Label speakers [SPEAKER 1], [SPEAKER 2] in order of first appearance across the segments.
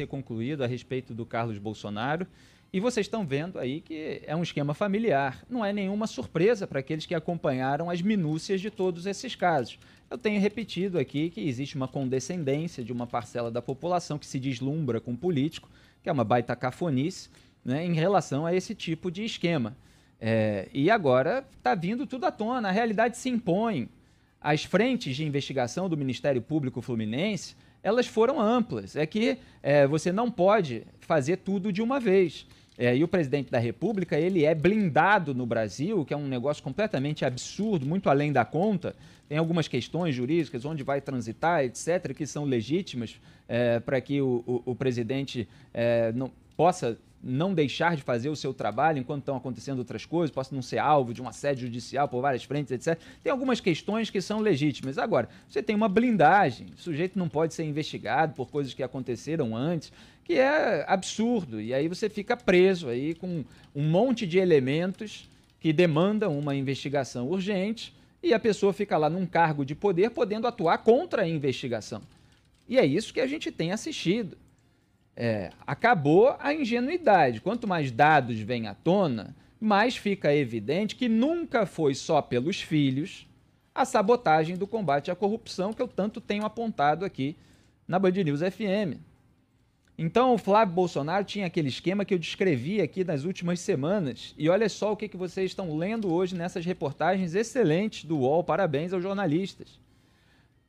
[SPEAKER 1] ser concluído a respeito do Carlos Bolsonaro. E vocês estão vendo aí que é um esquema familiar. Não é nenhuma surpresa para aqueles que acompanharam as minúcias de todos esses casos. Eu tenho repetido aqui que existe uma condescendência de uma parcela da população que se deslumbra com o político, que é uma baita cafonice, né, em relação a esse tipo de esquema. É, e agora está vindo tudo à tona, a realidade se impõe. As frentes de investigação do Ministério Público Fluminense elas foram amplas. É que é, você não pode fazer tudo de uma vez. É, e o presidente da República, ele é blindado no Brasil, que é um negócio completamente absurdo, muito além da conta. Tem algumas questões jurídicas, onde vai transitar, etc., que são legítimas é, para que o, o, o presidente é, não possa não deixar de fazer o seu trabalho enquanto estão acontecendo outras coisas, possa não ser alvo de um assédio judicial por várias frentes, etc. Tem algumas questões que são legítimas. Agora, você tem uma blindagem, o sujeito não pode ser investigado por coisas que aconteceram antes, que é absurdo. E aí você fica preso aí com um monte de elementos que demandam uma investigação urgente e a pessoa fica lá num cargo de poder podendo atuar contra a investigação. E é isso que a gente tem assistido. É, acabou a ingenuidade. Quanto mais dados vêm à tona, mais fica evidente que nunca foi só pelos filhos a sabotagem do combate à corrupção que eu tanto tenho apontado aqui na Band News FM. Então, o Flávio Bolsonaro tinha aquele esquema que eu descrevi aqui nas últimas semanas. E olha só o que, que vocês estão lendo hoje nessas reportagens excelentes do UOL. Parabéns aos jornalistas.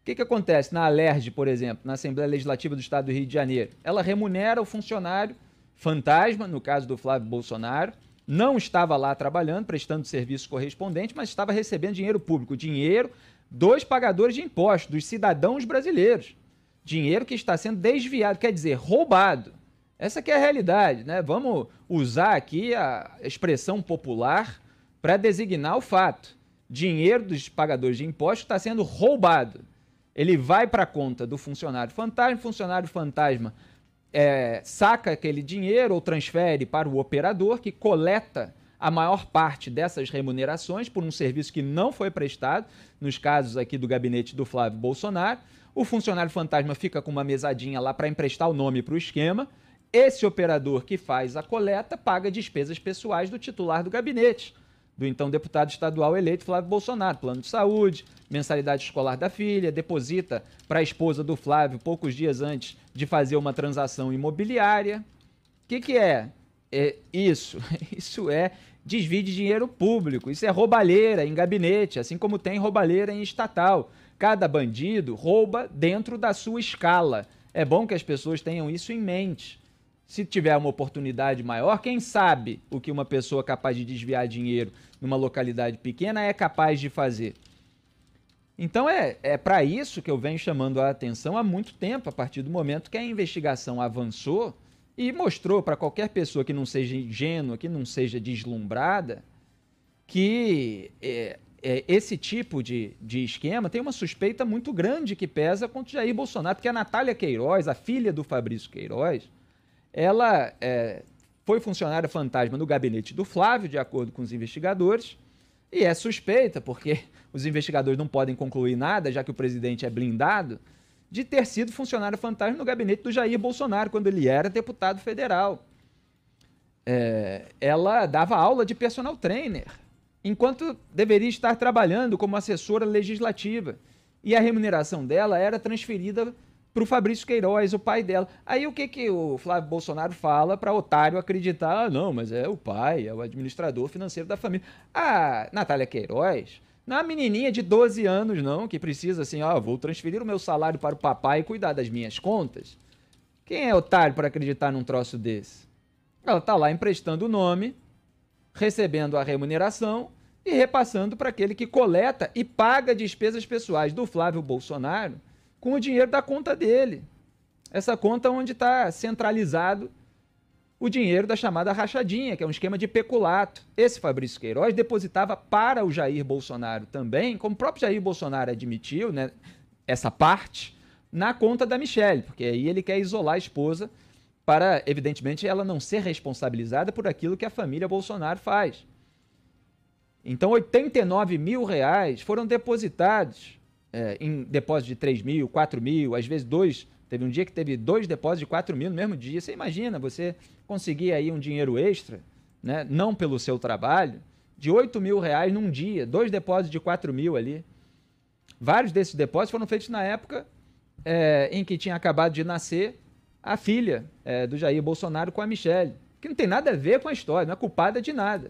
[SPEAKER 1] O que, que acontece na ALERJ, por exemplo, na Assembleia Legislativa do Estado do Rio de Janeiro? Ela remunera o funcionário fantasma, no caso do Flávio Bolsonaro, não estava lá trabalhando, prestando serviço correspondente, mas estava recebendo dinheiro público, dinheiro dos pagadores de impostos, dos cidadãos brasileiros. Dinheiro que está sendo desviado, quer dizer, roubado. Essa que é a realidade, né? Vamos usar aqui a expressão popular para designar o fato. Dinheiro dos pagadores de impostos está sendo roubado. Ele vai para a conta do funcionário fantasma, funcionário fantasma é, saca aquele dinheiro ou transfere para o operador que coleta a maior parte dessas remunerações por um serviço que não foi prestado, nos casos aqui do gabinete do Flávio Bolsonaro. O funcionário fantasma fica com uma mesadinha lá para emprestar o nome para o esquema. Esse operador que faz a coleta paga despesas pessoais do titular do gabinete do então deputado estadual eleito Flávio Bolsonaro, plano de saúde, mensalidade escolar da filha, deposita para a esposa do Flávio poucos dias antes de fazer uma transação imobiliária. O que, que é? é isso? Isso é desvio de dinheiro público, isso é roubalheira em gabinete, assim como tem roubalheira em estatal. Cada bandido rouba dentro da sua escala. É bom que as pessoas tenham isso em mente se tiver uma oportunidade maior, quem sabe o que uma pessoa capaz de desviar dinheiro numa localidade pequena é capaz de fazer. Então é, é para isso que eu venho chamando a atenção há muito tempo, a partir do momento que a investigação avançou e mostrou para qualquer pessoa que não seja ingênua, que não seja deslumbrada, que é, é, esse tipo de, de esquema tem uma suspeita muito grande que pesa contra Jair Bolsonaro, porque a Natália Queiroz, a filha do Fabrício Queiroz, ela é, foi funcionária fantasma no gabinete do Flávio, de acordo com os investigadores, e é suspeita, porque os investigadores não podem concluir nada, já que o presidente é blindado, de ter sido funcionária fantasma no gabinete do Jair Bolsonaro, quando ele era deputado federal. É, ela dava aula de personal trainer, enquanto deveria estar trabalhando como assessora legislativa. E a remuneração dela era transferida para o Fabrício Queiroz, o pai dela. Aí o que, que o Flávio Bolsonaro fala para otário acreditar? Ah, não, mas é o pai, é o administrador financeiro da família. Ah, Natália Queiroz não é menininha de 12 anos, não, que precisa assim, ó, ah, vou transferir o meu salário para o papai e cuidar das minhas contas. Quem é otário para acreditar num troço desse? Ela tá lá emprestando o nome, recebendo a remuneração e repassando para aquele que coleta e paga despesas pessoais do Flávio Bolsonaro com o dinheiro da conta dele. Essa conta onde está centralizado o dinheiro da chamada rachadinha, que é um esquema de peculato. Esse Fabrício Queiroz depositava para o Jair Bolsonaro também, como o próprio Jair Bolsonaro admitiu, né, essa parte, na conta da Michelle, porque aí ele quer isolar a esposa para, evidentemente, ela não ser responsabilizada por aquilo que a família Bolsonaro faz. Então, 89 mil reais foram depositados é, em depósito de 3 mil, 4 mil, às vezes dois. Teve um dia que teve dois depósitos de 4 mil no mesmo dia. Você imagina você conseguir aí um dinheiro extra, né? não pelo seu trabalho, de 8 mil reais num dia, dois depósitos de 4 mil ali. Vários desses depósitos foram feitos na época é, em que tinha acabado de nascer a filha é, do Jair Bolsonaro com a Michelle, que não tem nada a ver com a história, não é culpada de nada.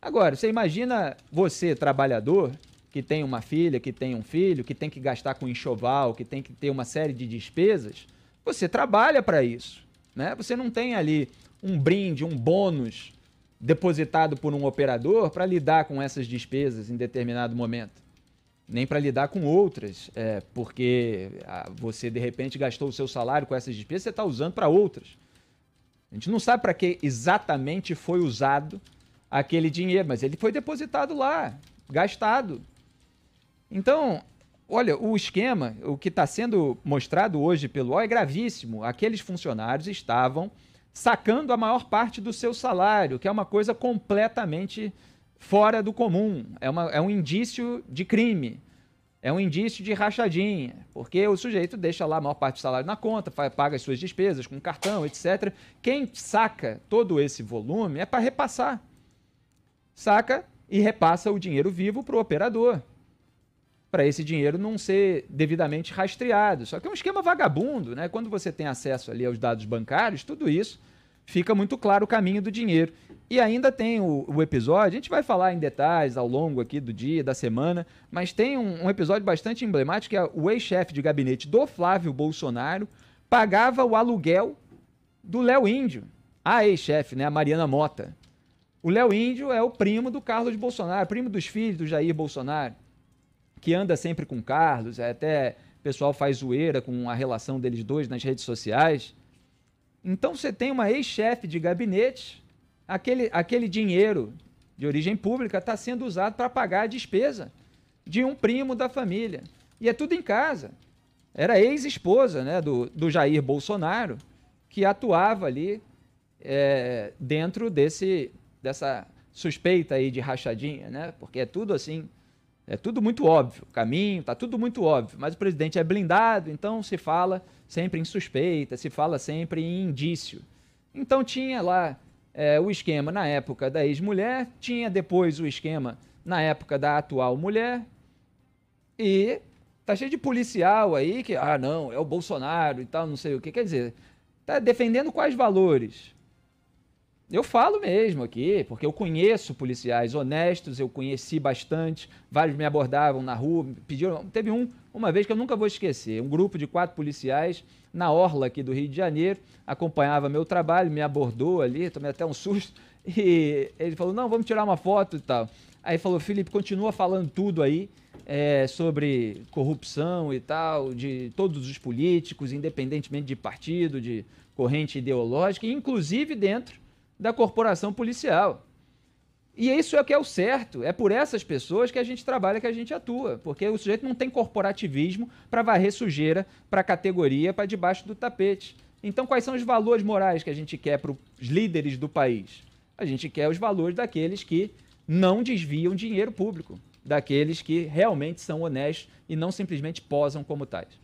[SPEAKER 1] Agora, você imagina você, trabalhador, que tem uma filha, que tem um filho, que tem que gastar com enxoval, que tem que ter uma série de despesas, você trabalha para isso. Né? Você não tem ali um brinde, um bônus depositado por um operador para lidar com essas despesas em determinado momento. Nem para lidar com outras, é, porque ah, você de repente gastou o seu salário com essas despesas, você está usando para outras. A gente não sabe para que exatamente foi usado aquele dinheiro, mas ele foi depositado lá, gastado então, olha, o esquema, o que está sendo mostrado hoje pelo UOL é gravíssimo. Aqueles funcionários estavam sacando a maior parte do seu salário, que é uma coisa completamente fora do comum. É, uma, é um indício de crime. É um indício de rachadinha, porque o sujeito deixa lá a maior parte do salário na conta, paga as suas despesas com cartão, etc. Quem saca todo esse volume é para repassar. Saca e repassa o dinheiro vivo para o operador para esse dinheiro não ser devidamente rastreado. Só que é um esquema vagabundo, né? Quando você tem acesso ali aos dados bancários, tudo isso fica muito claro o caminho do dinheiro. E ainda tem o, o episódio, a gente vai falar em detalhes ao longo aqui do dia, da semana, mas tem um, um episódio bastante emblemático que é o ex-chefe de gabinete do Flávio Bolsonaro pagava o aluguel do Léo Índio, a ex-chefe, né, a Mariana Mota. O Léo Índio é o primo do Carlos Bolsonaro, primo dos filhos do Jair Bolsonaro que anda sempre com Carlos, é, até o pessoal faz zoeira com a relação deles dois nas redes sociais. Então você tem uma ex-chefe de gabinete, aquele, aquele dinheiro de origem pública está sendo usado para pagar a despesa de um primo da família. E é tudo em casa. Era ex-esposa né, do, do Jair Bolsonaro, que atuava ali é, dentro desse, dessa suspeita aí de rachadinha, né? porque é tudo assim é tudo muito óbvio, o caminho, tá tudo muito óbvio, mas o presidente é blindado, então se fala sempre em suspeita, se fala sempre em indício. Então tinha lá é, o esquema na época da ex-mulher, tinha depois o esquema na época da atual mulher, e tá cheio de policial aí que, ah, não, é o Bolsonaro e tal, não sei o que. Quer dizer, tá defendendo quais valores? Eu falo mesmo aqui, porque eu conheço policiais honestos, eu conheci bastante, vários me abordavam na rua, pediram. Teve um, uma vez que eu nunca vou esquecer, um grupo de quatro policiais na orla aqui do Rio de Janeiro, acompanhava meu trabalho, me abordou ali, tomei até um susto, e ele falou: não, vamos tirar uma foto e tal. Aí falou: Felipe, continua falando tudo aí é, sobre corrupção e tal, de todos os políticos, independentemente de partido, de corrente ideológica, inclusive dentro da corporação policial. E isso é que é o certo. É por essas pessoas que a gente trabalha, que a gente atua. Porque o sujeito não tem corporativismo para varrer sujeira para categoria, para debaixo do tapete. Então, quais são os valores morais que a gente quer para os líderes do país? A gente quer os valores daqueles que não desviam dinheiro público, daqueles que realmente são honestos e não simplesmente posam como tais.